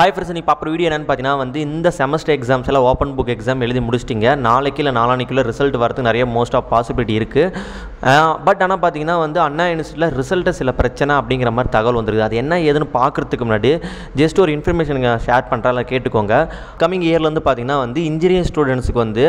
hi friends நீ பார்க்குற video என்னென்னு பார்த்தீங்கன்னா வந்து இந்த செமஸ்டர் எக்ஸாம்ஸ் எல்லாம் ஓப்பன் புக் எக்ஸாம் எழுதி முடிச்சிட்டிங்க நாளைக்கு இல்லை நாளானிக்குள்ளே ரிசல்ட் வரதுக்கு நிறைய மோஸ்ட் ஆஃப் பாசிபிலிட்டி இருக்குது பட் ஆனால் பார்த்தீங்கன்னா வந்து அண்ணா யூனிவர்சிட்டியில் ரிசல்ட்டு சில பிரச்சனை அப்படிங்கிற மாதிரி தகவல் வந்துருக்குது அது என்ன ஏதுன்னு பார்க்குறதுக்கு முன்னாடி ஜஸ்ட் ஒரு இன்ஃபர்மேஷன் ஷேர் பண்ணுறாங்க கேட்டுக்கோங்க கமிங் இயர்லேருந்து பார்த்தீங்கன்னா வந்து இன்ஜினியரிங் ஸ்டூடெண்ட்ஸுக்கு வந்து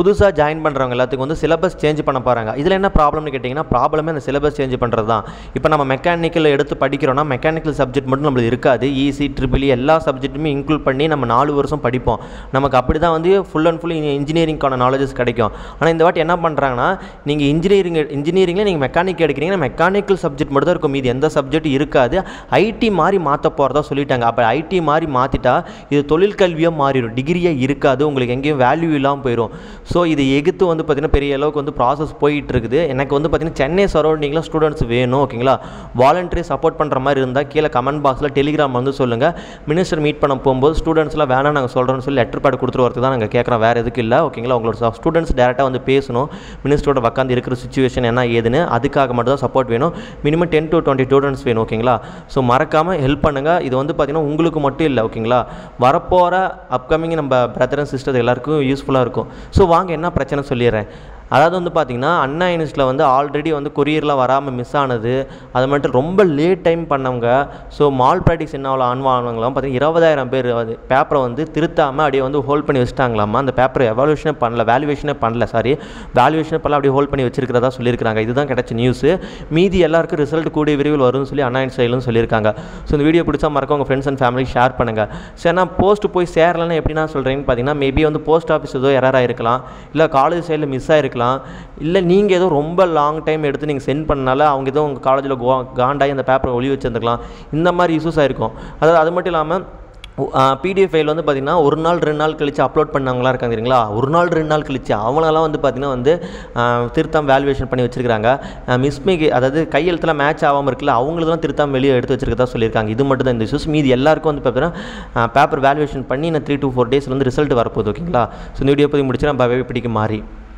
புதுசாக ஜாயின் பண்ணுறவங்க எல்லாத்துக்கும் வந்து சிலபஸ் சேஞ்ச் பண்ண போகிறாங்க இதில் என்ன ப்ராப்ளம்னு கேட்டிங்கன்னா ப்ராப்ளமே அந்த சிலபஸ் சேஞ்ச் பண்ணுறது தான் இப்போ நம்ம மெக்கானிக்கல் எடுத்து படிக்கிறோன்னா மெக்கானிக்கல் சப்ஜெக்ட் மட்டும் நம்மளுக்கு இருக்காது இசி e ட்ரிபிள் e, எல்லா சப்ஜெக்ட்டுமே இன்க்ளூட் பண்ணி நம்ம நாலு வருஷம் படிப்போம் நமக்கு அப்படி தான் வந்து ஃபுல் அண்ட் ஃபுல் இன்ஜினியரிங்க்கான நாலேஜஸ் கிடைக்கும் ஆனால் இந்த வாட்டி என்ன பண்ணுறாங்கன்னா நீங்கள் இன்ஜினியரிங் இன்ஜினியரிங்கில் நீங்கள் மெக்கானிக் எடுக்கிறீங்கன்னா மெக்கானிக்கல் சப்ஜெக்ட் மட்டும் தான் இருக்கும் மீது எந்த சப்ஜெக்ட் இருக்காது ஐடி மாதிரி மாற்ற போகிறதா சொல்லிட்டாங்க அப்போ ஐடி மாதிரி மாற்றிட்டா இது தொழில் கல்வியாக மாறிடும் டிகிரியாக இருக்காது உங்களுக்கு எங்கேயும் வேல்யூ இல்லாமல் போயிடும் ஸோ இது எகுத்து வந்து பார்த்திங்கன்னா பெரிய அளவுக்கு வந்து ப்ராசஸ் போயிட்டு இருக்குது எனக்கு வந்து பார்த்திங்கன்னா சென்னை சரௌண்டிங்கில் ஸ்டூடெண்ட்ஸ் வேணும் ஓகேங்களா வாலண்டரி சப்போர்ட் பண்ணுற மாதிரி இருந்தால் கீழே கமெண்ட் பாக்ஸில் டெலிகிராம் வந்து சொல்லுங்கள் மினிஸ்டர் டீச்சர் மீட் பண்ண போகும்போது ஸ்டூடெண்ட்ஸ்லாம் வேணாம் நாங்கள் சொல்கிறோம்னு சொல்லி லெட்டர் பேட் கொடுத்துட்டு தான் நாங்கள் கேட்குறோம் வேறு எதுக்கு இல்லை ஓகேங்களா உங்களோட ஸ்டூடெண்ட்ஸ் டேரெக்டாக வந்து பேசணும் மினிஸ்டரோட உட்காந்து இருக்கிற சுச்சுவேஷன் என்ன ஏதுன்னு அதுக்காக மட்டும் தான் சப்போர்ட் வேணும் minimum ten to twenty students வேணும் ஓகேங்களா ஸோ மறக்காமல் ஹெல்ப் பண்ணுங்கள் இது வந்து பார்த்திங்கன்னா உங்களுக்கு மட்டும் இல்லை ஓகேங்களா வரப்போகிற அப்கமிங் நம்ம பிரதர் அண்ட் சிஸ்டர் எல்லாருக்கும் யூஸ்ஃபுல்லாக இருக்கும் ஸோ வாங்க என்ன பிரச்சனை சொல்லிடுறேன் அதாவது வந்து பார்த்திங்கன்னா அண்ணா யூனிவர்சிட்டியில் வந்து ஆல்ரெடி வந்து கொரியரில் வராமல் மிஸ் ஆனது அது மட்டும் ரொம்ப லேட் டைம் பண்ணவங்க ஸோ மால் ப்ராக்டிஸ் என்ன ஆன் ஆனவங்களாம் பார்த்திங்கன்னா இருபதாயிரம் பேர் அது பேப்பரை வந்து திருத்தாமல் அப்படியே வந்து ஹோல்ட் பண்ணி வச்சுட்டாங்களாம் அந்த பேப்பரை எவாலுவேஷனே பண்ணல வேல்யூவேஷனே பண்ணல சாரி வேல்யூவேஷனே பண்ணல அப்படியே ஹோல்ட் பண்ணி வச்சிருக்கிறதா சொல்லியிருக்காங்க இதுதான் கிடைச்ச நியூஸு மீதி எல்லாருக்கும் ரிசல்ட் கூடிய விரைவில் வரும்னு சொல்லி அண்ணா யூனிவர்சிட்டியிலும் சொல்லியிருக்காங்க ஸோ இந்த வீடியோ பிடிச்சா மறக்க உங்கள் ஃப்ரெண்ட்ஸ் அண்ட் ஃபேமிலி ஷேர் பண்ணுங்கள் சரி நான் போஸ்ட் போய் சேரலன்னு நான் சொல்கிறேன்னு பார்த்தீங்கன்னா மேபி வந்து போஸ்ட் ஆஃபீஸ் ஏதோ எரர் ஆகிருக்கலாம் இல்லை காலேஜ் சைடில் மிஸ் ஆகிருக்கலாம் இருக்கலாம் இல்லை நீங்கள் ஏதோ ரொம்ப லாங் டைம் எடுத்து நீங்கள் சென்ட் பண்ணனால அவங்க ஏதோ உங்கள் காலேஜில் கோ காண்டாகி அந்த பேப்பரை ஒளி வச்சுருந்துக்கலாம் இந்த மாதிரி இஷ்யூஸ் ஆகிருக்கும் அதாவது அது மட்டும் இல்லாமல் பிடிஎஃப் ஃபைல் வந்து பார்த்திங்கன்னா ஒரு நாள் ரெண்டு நாள் கழித்து அப்லோட் பண்ணவங்களாம் இருக்காங்க தெரியுங்களா ஒரு நாள் ரெண்டு நாள் கழித்து அவங்களெல்லாம் வந்து பார்த்திங்கன்னா வந்து திருத்தம் வேல்யூவேஷன் பண்ணி வச்சுருக்காங்க மிஸ்மேக் அதாவது கையெழுத்துல மேட்ச் ஆகாமல் இருக்குல்ல அவங்களுக்குலாம் திருத்தம் வெளியே எடுத்து வச்சுருக்கதா சொல்லியிருக்காங்க இது மட்டும் தான் இந்த இஷ்யூஸ் மீது எல்லாருக்கும் வந்து பார்த்தீங்கன்னா பேப்பர் வேல்யூவேஷன் பண்ணி நான் த்ரீ டூ ஃபோர் டேஸில் வந்து ரிசல்ட் வரப்போகுது ஓகேங்களா ஸோ இந்த வீடியோ போய் முடிச்சு நான் பிடிக்கும் மாறி